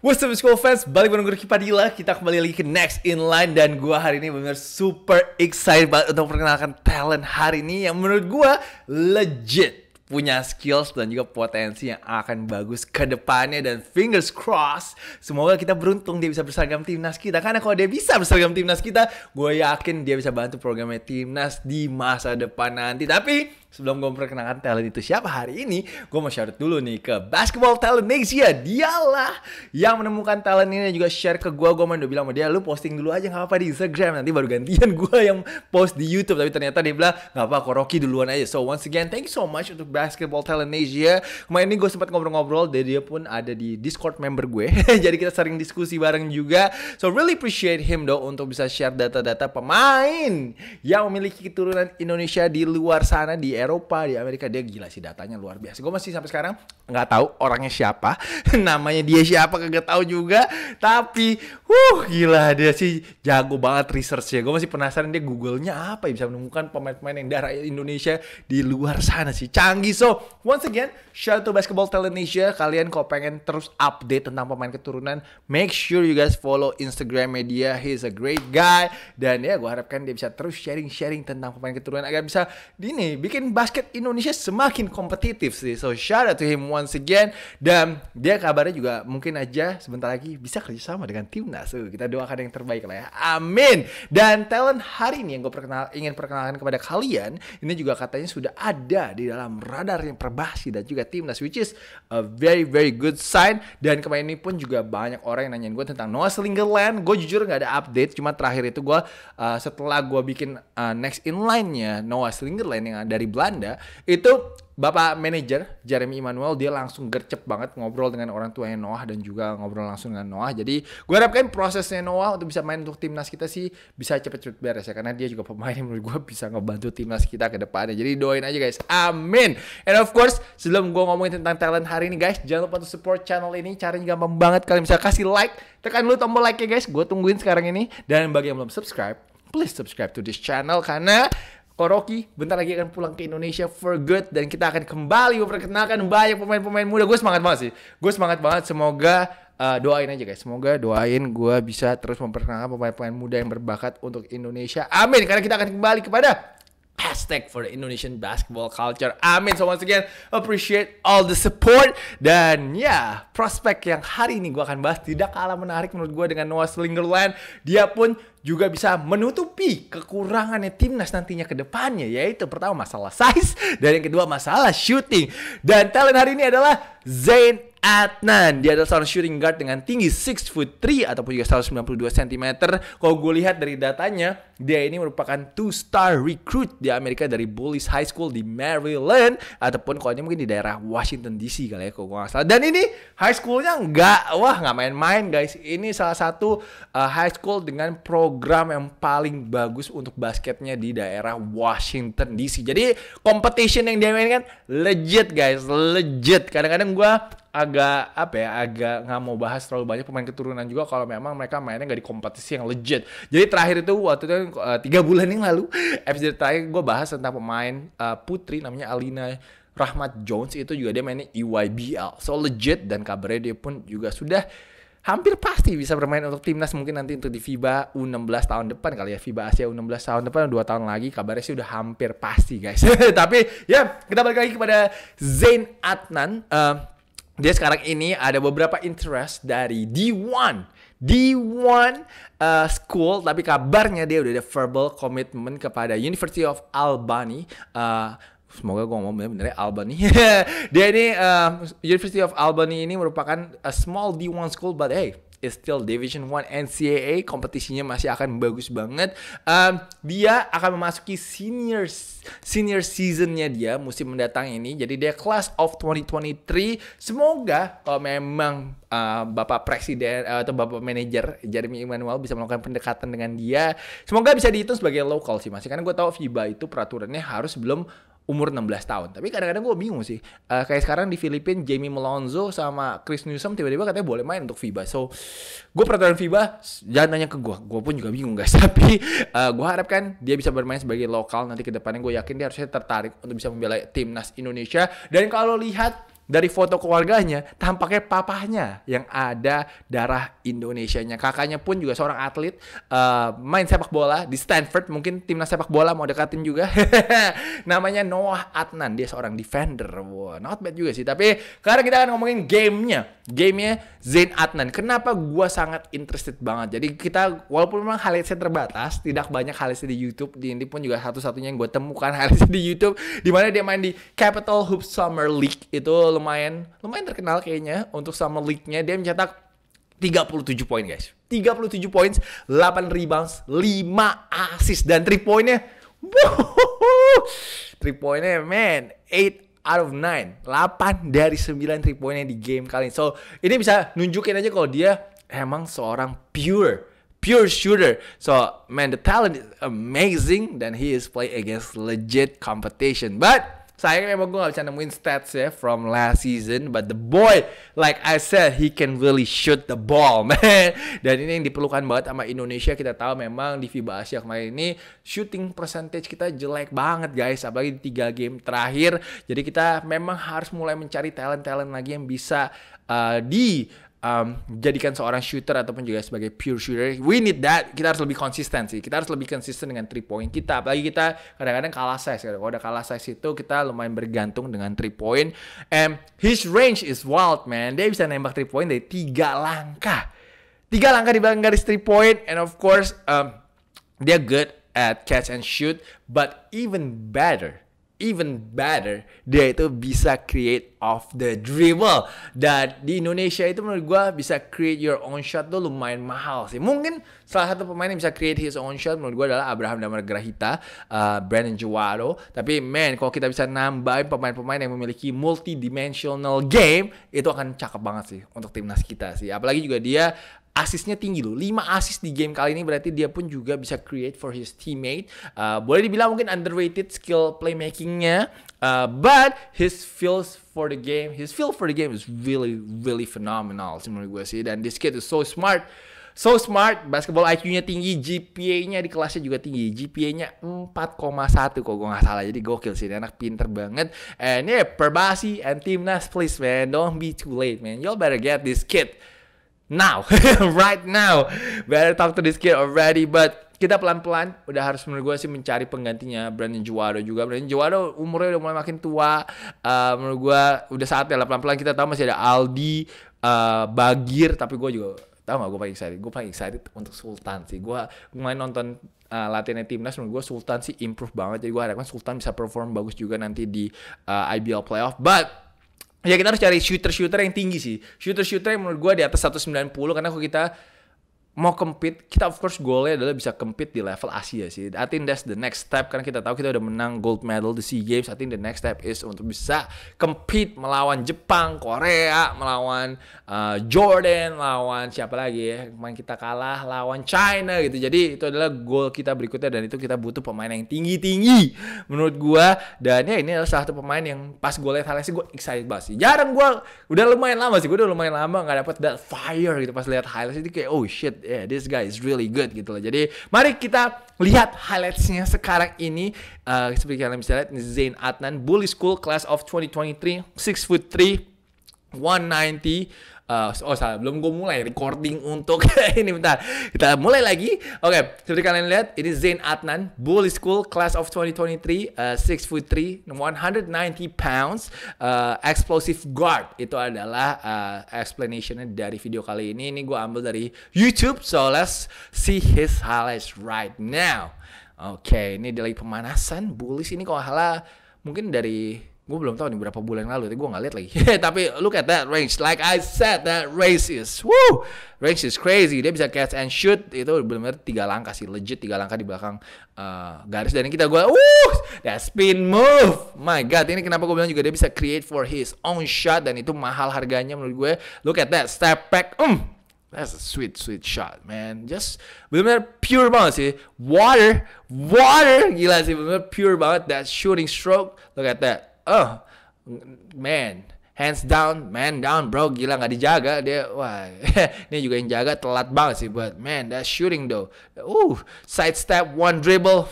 What's up school fans, balik bareng gue Ricky Padilla Kita kembali lagi ke Next in line Dan gue hari ini benar super excited banget Untuk perkenalkan talent hari ini Yang menurut gue legit punya skills dan juga potensi yang akan bagus ke depannya dan fingers crossed semoga kita beruntung dia bisa berseragam timnas kita karena kalau dia bisa berseragam timnas kita gue yakin dia bisa bantu programnya timnas di masa depan nanti tapi Sebelum gue memperkenalkan talent itu siapa hari ini, gue mau share dulu nih ke Basketball Talent Asia. Dialah yang menemukan talent ini dan juga share ke gue. Gue udah bilang sama dia, lu posting dulu aja gak apa-apa di Instagram. Nanti baru gantian gue yang post di Youtube. Tapi ternyata dia bilang, gak apa, kok Rocky duluan aja. So once again, thank you so much untuk Basketball Talent Asia. Kemarin ini gue sempat ngobrol-ngobrol, dan dia pun ada di Discord member gue. Jadi kita sering diskusi bareng juga. So really appreciate him though untuk bisa share data-data pemain yang memiliki keturunan Indonesia di luar sana di Eropa, di Amerika dia gila sih datanya luar biasa. Gue masih sampai sekarang nggak tahu orangnya siapa, namanya dia siapa kagak tahu juga. Tapi, uh gila dia sih jago banget researchnya. Gue masih penasaran dia Google-nya apa ya bisa menemukan pemain-pemain yang dari Indonesia di luar sana sih. Canggih so. Once again, shout to Basketball Talent Asia. Kalian kalau pengen terus update tentang pemain keturunan, make sure you guys follow Instagram media. He's a great guy dan ya gue harapkan dia bisa terus sharing-sharing tentang pemain keturunan agar bisa ini bikin basket Indonesia semakin kompetitif sih. So shout out to him once again. Dan dia kabarnya juga mungkin aja sebentar lagi bisa kerjasama dengan timnas. Uh, kita doakan yang terbaik lah ya. Amin. Dan talent hari ini yang gue perkenal, ingin perkenalkan kepada kalian. Ini juga katanya sudah ada di dalam radar yang perbasi dan juga timnas. Which is a very very good sign. Dan kemarin ini pun juga banyak orang yang nanyain gue tentang Noah Slingerland. Gue jujur gak ada update. Cuma terakhir itu gue uh, setelah gue bikin uh, next line nya Noah Slingerland yang dari Black Belanda itu Bapak manajer Jeremy Emanuel dia langsung gercep banget ngobrol dengan orang tuanya Noah dan juga ngobrol langsung dengan Noah. Jadi gue harapkan prosesnya Noah untuk bisa main untuk timnas kita sih bisa cepet-cepet beres ya karena dia juga pemain yang menurut gue bisa ngebantu timnas kita ke depannya. Jadi doain aja guys. Amin. And of course sebelum gue ngomongin tentang talent hari ini guys jangan lupa untuk support channel ini. Caranya gampang banget kalian bisa kasih like. Tekan dulu tombol like ya guys. Gue tungguin sekarang ini. Dan bagi yang belum subscribe please subscribe to this channel karena Koroki oh, bentar lagi akan pulang ke Indonesia for good dan kita akan kembali memperkenalkan banyak pemain-pemain muda. Gue semangat banget sih. Gue semangat banget. Semoga uh, doain aja guys. Semoga doain gue bisa terus memperkenalkan pemain-pemain muda yang berbakat untuk Indonesia. Amin. Karena kita akan kembali kepada hashtag for the Indonesian basketball culture. Amin. So once again, appreciate all the support. Dan ya, yeah, prospek yang hari ini gue akan bahas tidak kalah menarik menurut gue dengan Noah Slingerland. Dia pun juga bisa menutupi kekurangannya timnas nantinya ke depannya yaitu pertama masalah size dan yang kedua masalah shooting dan talent hari ini adalah Zain Adnan. Dia adalah seorang shooting guard dengan tinggi 6 foot 3 ataupun juga 192 cm. Kalau gue lihat dari datanya, dia ini merupakan two star recruit di Amerika dari Bullis High School di Maryland ataupun kalau ini mungkin di daerah Washington DC kali ya kalau gue gak salah. Dan ini high schoolnya nggak wah nggak main-main guys. Ini salah satu uh, high school dengan program yang paling bagus untuk basketnya di daerah Washington DC. Jadi competition yang dia mainkan legit guys, legit. Kadang-kadang gue agak apa ya agak nggak mau bahas terlalu banyak pemain keturunan juga kalau memang mereka mainnya nggak di kompetisi yang legit jadi terakhir itu waktu itu eh, tiga uh, bulan yang lalu episode terakhir gue bahas tentang pemain uh, putri namanya Alina Rahmat Jones itu juga dia mainnya EYBL so legit dan kabarnya dia pun juga sudah hampir pasti bisa bermain untuk timnas mungkin nanti untuk di FIBA U16 tahun depan kali ya FIBA Asia U16 tahun depan dua tahun lagi kabarnya sih udah hampir pasti guys tapi ya kita balik lagi kepada Zain Adnan uh, dia sekarang ini ada beberapa interest dari D1 D1 uh, School tapi kabarnya dia udah ada verbal commitment kepada University of Albany uh, semoga gue ngomong bener-bener ya, Albany dia ini uh, University of Albany ini merupakan a small D1 school but hey is still Division 1 NCAA. Kompetisinya masih akan bagus banget. Um, dia akan memasuki senior senior seasonnya dia musim mendatang ini. Jadi dia class of 2023. Semoga kalau memang uh, bapak presiden eh, atau bapak Manager Jeremy Emanuel bisa melakukan pendekatan dengan dia. Semoga bisa dihitung sebagai local sih masih Karena gue tahu FIBA itu peraturannya harus belum umur 16 tahun. Tapi kadang-kadang gue bingung sih. Uh, kayak sekarang di Filipina Jamie Melonzo sama Chris Newsom tiba-tiba katanya boleh main untuk FIBA. So, gue peraturan FIBA jangan nanya ke gue. Gue pun juga bingung guys. Tapi uh, eh, gue harapkan dia bisa bermain sebagai lokal nanti ke depannya. Gue yakin dia harusnya tertarik untuk bisa membela timnas Indonesia. Dan kalau lihat dari foto keluarganya, tampaknya papahnya yang ada darah Indonesianya. Kakaknya pun juga seorang atlet, uh, main sepak bola di Stanford. Mungkin timnas sepak bola mau dekatin juga. Namanya Noah Adnan, dia seorang defender. Wow, not bad juga sih. Tapi karena kita akan ngomongin gamenya. Gamenya Zain Adnan. Kenapa gua sangat interested banget. Jadi kita, walaupun memang highlightsnya terbatas, tidak banyak highlightsnya di Youtube. Di ini pun juga satu-satunya yang gue temukan highlightsnya di Youtube. di mana dia main di Capital Hoop Summer League. Itu lumayan lumayan terkenal kayaknya untuk sama league-nya dia mencetak 37 poin guys. 37 poin, 8 rebounds, 5 assist dan 3 poinnya. 3 poinnya man, 8 out of 9. 8 dari 9 3 poinnya di game kali ini. So, ini bisa nunjukin aja kalau dia emang seorang pure pure shooter. So, man the talent is amazing dan he is play against legit competition. But Sayang memang gue gak bisa nemuin stats ya from last season, but the boy, like I said, he can really shoot the ball, man. Dan ini yang diperlukan banget sama Indonesia. Kita tahu memang di FIBA Asia kemarin ini shooting percentage kita jelek banget, guys. Apalagi di tiga game terakhir. Jadi kita memang harus mulai mencari talent-talent lagi yang bisa uh, di um, jadikan seorang shooter ataupun juga sebagai pure shooter. We need that. Kita harus lebih konsisten sih. Kita harus lebih konsisten dengan three point kita. Apalagi kita kadang-kadang kalah size. Gitu. Kalau udah kalah size itu kita lumayan bergantung dengan three point. And his range is wild man. Dia bisa nembak three point dari tiga langkah. Tiga langkah di belakang garis three point. And of course um, dia good at catch and shoot. But even better even better dia itu bisa create off the dribble dan di Indonesia itu menurut gue bisa create your own shot tuh lumayan mahal sih mungkin salah satu pemain yang bisa create his own shot menurut gue adalah Abraham Damar Grahita uh, Brandon Juwaro tapi man kalau kita bisa nambahin pemain-pemain yang memiliki multidimensional game itu akan cakep banget sih untuk timnas kita sih apalagi juga dia asisnya tinggi loh. 5 asis di game kali ini berarti dia pun juga bisa create for his teammate. Uh, boleh dibilang mungkin underrated skill playmakingnya. Uh, but his feels for the game, his feel for the game is really really phenomenal sih menurut gue sih. Dan this kid is so smart. So smart, basketball IQ-nya tinggi, GPA-nya di kelasnya juga tinggi. GPA-nya 4,1 kok gue nggak salah. Jadi gokil sih, anak pinter banget. And yeah, Perbasi and Timnas, please man, don't be too late man. y'all better get this kid now, right now. Better talk to this kid already, but kita pelan-pelan udah harus menurut gue sih mencari penggantinya Brandon Juwado juga. Brandon Juwado umurnya udah mulai makin tua. Uh, menurut gue udah saatnya lah pelan-pelan kita tahu masih ada Aldi, uh, Bagir, tapi gue juga tahu gak gue paling excited? Gue paling excited untuk Sultan sih. Gue main nonton uh, eh, latihan timnas menurut gue Sultan sih improve banget. Jadi gue harapkan Sultan bisa perform bagus juga nanti di uh, IBL playoff. But ya kita harus cari shooter-shooter yang tinggi sih. Shooter-shooter yang menurut gue di atas 190 karena kalau kita mau compete, kita of course goalnya adalah bisa compete di level Asia sih. I think that's the next step karena kita tahu kita udah menang gold medal di SEA Games. I think the next step is untuk bisa compete melawan Jepang, Korea, melawan uh, Jordan, melawan siapa lagi ya? Kemarin kita kalah lawan China gitu. Jadi itu adalah goal kita berikutnya dan itu kita butuh pemain yang tinggi-tinggi menurut gua. Dan ya ini adalah salah satu pemain yang pas gue lihat sih gue excited banget sih. Jarang gue udah lumayan lama sih, gue udah lumayan lama nggak dapet that fire gitu pas lihat highlight itu kayak oh shit yeah, this guy is really good gitu loh. Jadi mari kita lihat highlightsnya sekarang ini. Uh, seperti kalian bisa lihat, Zain Adnan, Bully School, Class of 2023, 6 foot 3, 190 uh, oh salah belum gue mulai recording untuk ini bentar kita mulai lagi oke okay, seperti kalian lihat ini Zain Adnan Bully School class of 2023 uh, 6 foot 3 190 pounds uh, explosive guard itu adalah uh, explanationnya dari video kali ini ini gue ambil dari YouTube so let's see his highlights right now oke okay, ini dari pemanasan Bully ini kalau halah, mungkin dari gue belum tahu nih berapa bulan lalu, tapi gue nggak lihat lagi. tapi look at that range, like I said, that race is, woo, range is crazy. Dia bisa catch and shoot itu benar-benar tiga langkah sih, legit tiga langkah di belakang uh, garis. Dan kita gue, uh, that spin move, my god, ini kenapa gue bilang juga dia bisa create for his own shot dan itu mahal harganya menurut gue. Look at that step back, um, That's a sweet, sweet shot, man. Just benar bener pure banget sih. Water, water, gila sih. bener benar pure banget. That shooting stroke. Look at that oh man hands down man down bro gila nggak dijaga dia wah ini juga yang jaga telat banget sih buat man that shooting though uh side step one dribble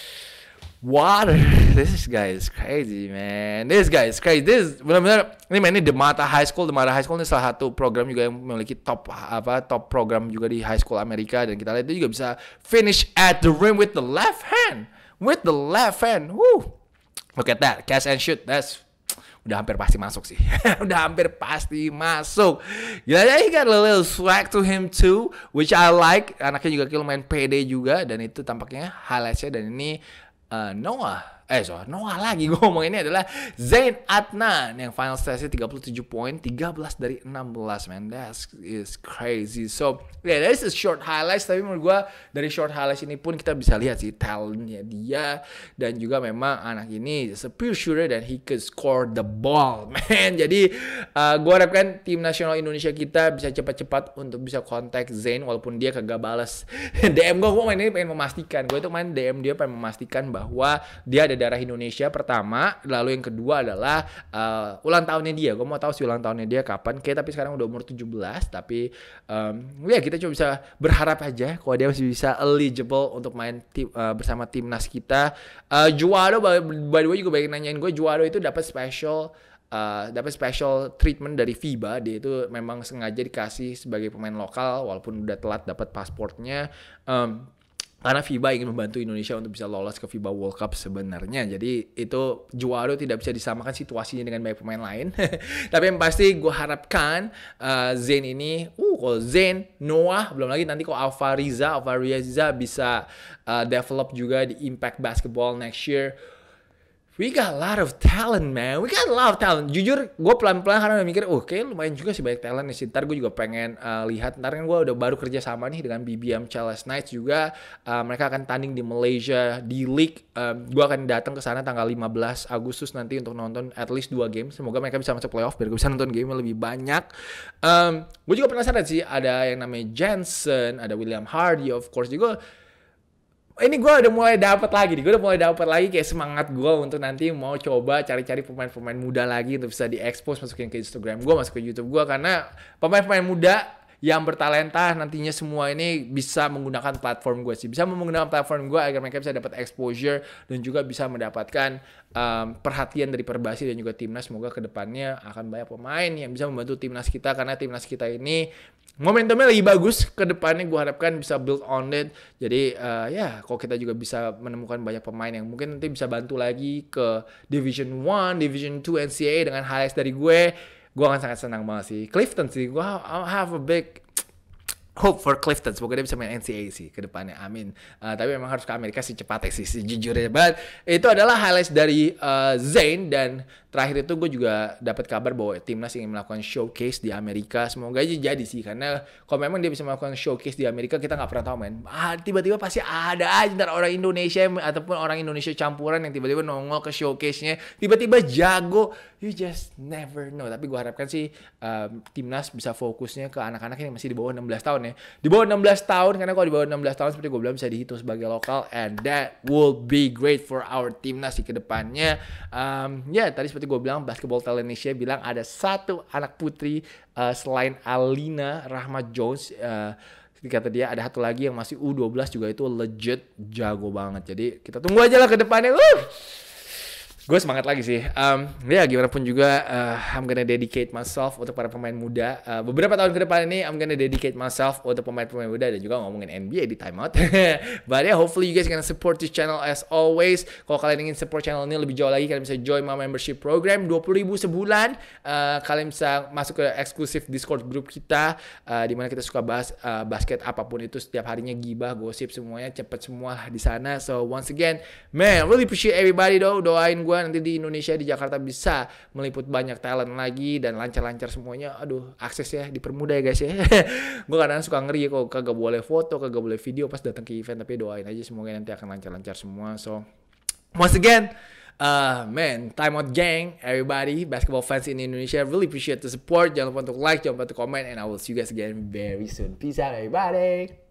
water this guy is crazy man this guy is crazy this benar-benar ini mainnya mata High School mata High School ini salah satu program juga yang memiliki top apa top program juga di high school Amerika dan kita lihat itu juga bisa finish at the rim with the left hand with the left hand Woo. Look at that, cash and shoot. That's udah hampir pasti masuk sih. udah hampir pasti masuk. Gila ya, he got a little swag to him too, which I like. Anaknya juga main PD juga dan itu tampaknya highlightsnya dan ini uh, Noah eh soalnya Noah lagi gue ngomong ini adalah Zain Adnan yang final statsnya 37 poin 13 dari 16 man that is crazy so yeah that is a short highlights tapi menurut gue dari short highlights ini pun kita bisa lihat sih talentnya dia dan juga memang anak ini super a pure shooter dan he could score the ball man jadi uh, gue harapkan tim nasional Indonesia kita bisa cepat-cepat untuk bisa kontak Zain walaupun dia kagak balas DM gue gue main ini pengen memastikan gue itu main DM dia pengen memastikan bahwa dia ada darah Indonesia pertama, lalu yang kedua adalah uh, ulang tahunnya dia. Gue mau tahu sih ulang tahunnya dia kapan. Kayak tapi sekarang udah umur 17, tapi um, ya kita cuma bisa berharap aja kalau dia masih bisa eligible untuk main tim, uh, bersama timnas kita. Uh, eh, Juado by, by the way juga banyak nanyain gue Juado itu dapat special Uh, dapat special treatment dari FIBA dia itu memang sengaja dikasih sebagai pemain lokal walaupun udah telat dapat pasportnya um, karena FIBA ingin membantu Indonesia untuk bisa lolos ke FIBA World Cup sebenarnya. Jadi itu juara tidak bisa disamakan situasinya dengan banyak pemain lain. Tapi yang pasti gue harapkan uh, eh, Zain ini, uh kalau Zain, Noah, belum lagi nanti kalau Alvariza, Alvariza bisa uh, develop juga di Impact Basketball next year we got a lot of talent man we got a lot of talent jujur gue pelan-pelan karena mikir oke oh, okay, lumayan juga sih banyak talent nih ntar gue juga pengen uh, lihat ntar kan gue udah baru kerja sama nih dengan BBM Charles Knights juga uh, mereka akan tanding di Malaysia di league um, gue akan datang ke sana tanggal 15 Agustus nanti untuk nonton at least dua game semoga mereka bisa masuk playoff biar gue bisa nonton game lebih banyak um, gue juga penasaran sih ada yang namanya Jensen ada William Hardy of course juga ini gue udah mulai dapat lagi nih, gue udah mulai dapat lagi kayak semangat gue untuk nanti mau coba cari-cari pemain-pemain muda lagi untuk bisa diekspos masukin ke Instagram gue, masuk ke YouTube gue karena pemain-pemain muda yang bertalenta nantinya semua ini bisa menggunakan platform gue sih bisa menggunakan platform gue agar mereka bisa dapat exposure dan juga bisa mendapatkan um, perhatian dari perbasi dan juga timnas semoga kedepannya akan banyak pemain yang bisa membantu timnas kita karena timnas kita ini momentumnya lagi bagus kedepannya gue harapkan bisa build on it jadi uh, ya kalau kita juga bisa menemukan banyak pemain yang mungkin nanti bisa bantu lagi ke division 1 division 2 NCAA dengan highlights dari gue gue akan sangat senang banget sih. Clifton sih, gue have a big hope for Clifton. Semoga dia bisa main NCAA sih ke depannya. Amin. Uh, tapi memang harus ke Amerika sih cepat sih, sejujurnya. But itu adalah highlights dari uh, eh, Zayn dan terakhir itu gue juga dapat kabar bahwa timnas ingin melakukan showcase di Amerika. Semoga aja jadi sih karena kalau memang dia bisa melakukan showcase di Amerika kita nggak pernah tahu men. Ah, tiba-tiba pasti ada aja ntar orang Indonesia ataupun orang Indonesia campuran yang tiba-tiba nongol ke showcase-nya, tiba-tiba jago. You just never know. Tapi gue harapkan sih um, timnas bisa fokusnya ke anak-anak yang masih di bawah 16 tahun ya. Di bawah 16 tahun karena kalau di bawah 16 tahun seperti gue bilang bisa dihitung sebagai lokal and that will be great for our timnas di kedepannya. Um, ehm, ya yeah, tadi seperti itu gue bilang basketball talent Indonesia bilang ada satu anak putri uh, selain Alina Rahmat Jones uh, eh, kata dia ada satu lagi yang masih U12 juga itu legit jago banget. Jadi kita tunggu aja lah ke depannya. Uh! gue semangat lagi sih. Um, ya yeah, gimana pun juga, uh, I'm gonna dedicate myself untuk para pemain muda. Uh, beberapa tahun ke depan ini, I'm gonna dedicate myself untuk pemain-pemain muda dan juga ngomongin NBA di timeout. But yeah, hopefully you guys gonna support this channel as always. Kalau kalian ingin support channel ini lebih jauh lagi, kalian bisa join my membership program 20 ribu sebulan. Uh, kalian bisa masuk ke eksklusif Discord grup kita, uh, dimana kita suka bahas uh, basket apapun itu setiap harinya gibah, gosip semuanya cepet semua di sana. So once again, man, really appreciate everybody though doain gue gue nanti di Indonesia di Jakarta bisa meliput banyak talent lagi dan lancar-lancar semuanya aduh akses ya dipermudah ya guys ya gue kadang suka ngeri kok kagak boleh foto kagak boleh video pas datang ke event tapi doain aja semoga nanti akan lancar-lancar semua so once again Uh, man, time out gang, everybody, basketball fans in Indonesia, really appreciate the support. Jangan lupa untuk like, jangan lupa untuk comment, and I will see you guys again very soon. Peace out, everybody.